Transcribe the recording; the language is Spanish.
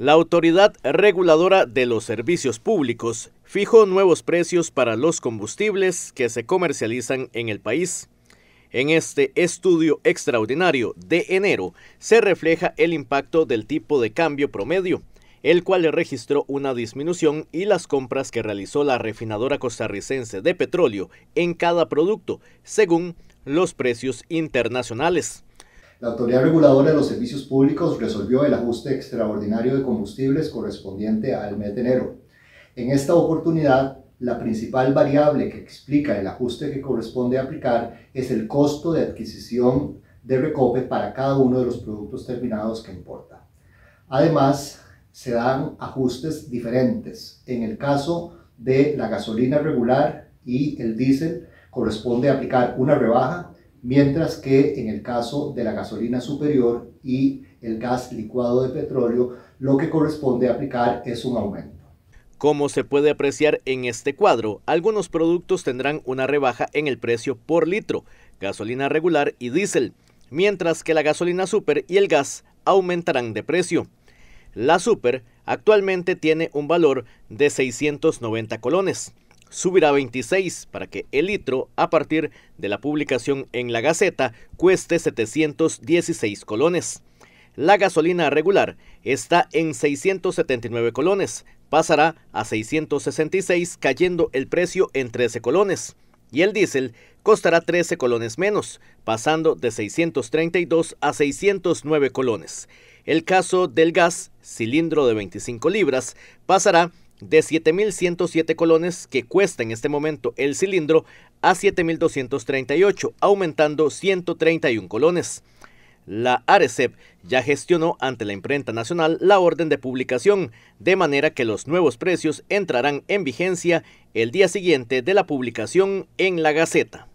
La Autoridad Reguladora de los Servicios Públicos fijó nuevos precios para los combustibles que se comercializan en el país. En este estudio extraordinario de enero se refleja el impacto del tipo de cambio promedio, el cual registró una disminución y las compras que realizó la refinadora costarricense de petróleo en cada producto, según los precios internacionales. La Autoridad Reguladora de los Servicios Públicos resolvió el ajuste extraordinario de combustibles correspondiente al mes de enero. En esta oportunidad, la principal variable que explica el ajuste que corresponde aplicar es el costo de adquisición de recope para cada uno de los productos terminados que importa. Además, se dan ajustes diferentes. En el caso de la gasolina regular y el diésel, corresponde aplicar una rebaja mientras que en el caso de la gasolina superior y el gas licuado de petróleo, lo que corresponde aplicar es un aumento. Como se puede apreciar en este cuadro, algunos productos tendrán una rebaja en el precio por litro, gasolina regular y diésel, mientras que la gasolina super y el gas aumentarán de precio. La super actualmente tiene un valor de 690 colones, subirá 26 para que el litro, a partir de la publicación en la Gaceta, cueste 716 colones. La gasolina regular está en 679 colones, pasará a 666 cayendo el precio en 13 colones. Y el diésel costará 13 colones menos, pasando de 632 a 609 colones. El caso del gas, cilindro de 25 libras, pasará de 7.107 colones que cuesta en este momento el cilindro a 7.238, aumentando 131 colones. La ARECEP ya gestionó ante la imprenta nacional la orden de publicación, de manera que los nuevos precios entrarán en vigencia el día siguiente de la publicación en la Gaceta.